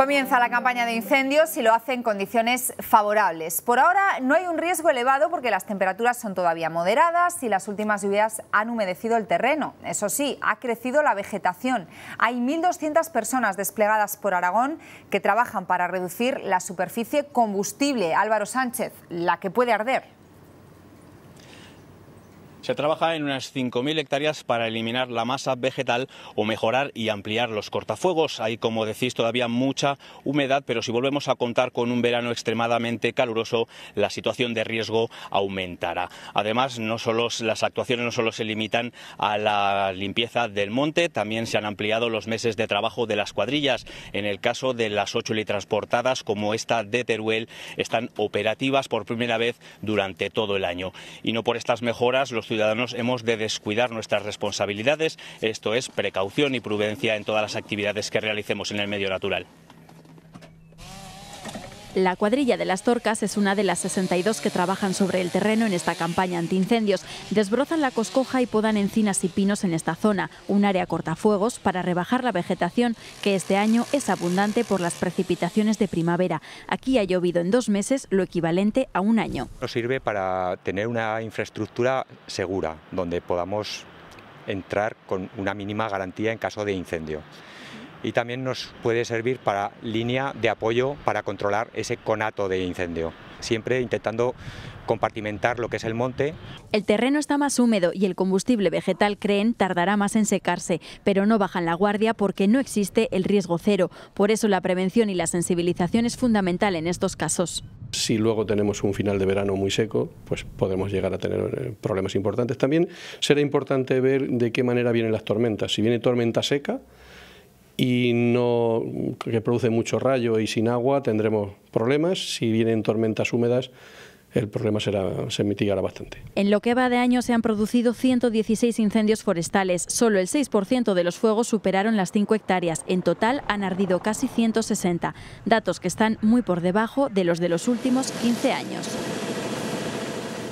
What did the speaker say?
Comienza la campaña de incendios y lo hace en condiciones favorables. Por ahora no hay un riesgo elevado porque las temperaturas son todavía moderadas y las últimas lluvias han humedecido el terreno. Eso sí, ha crecido la vegetación. Hay 1.200 personas desplegadas por Aragón que trabajan para reducir la superficie combustible. Álvaro Sánchez, la que puede arder. Se trabaja en unas 5.000 hectáreas para eliminar la masa vegetal o mejorar y ampliar los cortafuegos. Hay, como decís, todavía mucha humedad, pero si volvemos a contar con un verano extremadamente caluroso, la situación de riesgo aumentará. Además, no solo las actuaciones no solo se limitan a la limpieza del monte, también se han ampliado los meses de trabajo de las cuadrillas. En el caso de las ocho transportadas, como esta de Teruel, están operativas por primera vez durante todo el año. Y no por estas mejoras, los ciudadanos hemos de descuidar nuestras responsabilidades, esto es precaución y prudencia en todas las actividades que realicemos en el medio natural. La cuadrilla de las Torcas es una de las 62 que trabajan sobre el terreno en esta campaña antiincendios. Desbrozan la coscoja y podan encinas y pinos en esta zona, un área cortafuegos para rebajar la vegetación que este año es abundante por las precipitaciones de primavera. Aquí ha llovido en dos meses lo equivalente a un año. Nos sirve para tener una infraestructura segura, donde podamos entrar con una mínima garantía en caso de incendio y también nos puede servir para línea de apoyo para controlar ese conato de incendio, siempre intentando compartimentar lo que es el monte. El terreno está más húmedo y el combustible vegetal, creen, tardará más en secarse, pero no bajan la guardia porque no existe el riesgo cero. Por eso la prevención y la sensibilización es fundamental en estos casos. Si luego tenemos un final de verano muy seco, pues podemos llegar a tener eh, problemas importantes. También será importante ver de qué manera vienen las tormentas. Si viene tormenta seca, y no, que produce mucho rayo y sin agua tendremos problemas. Si vienen tormentas húmedas, el problema será, se mitigará bastante. En lo que va de año se han producido 116 incendios forestales. Solo el 6% de los fuegos superaron las 5 hectáreas. En total han ardido casi 160, datos que están muy por debajo de los de los últimos 15 años.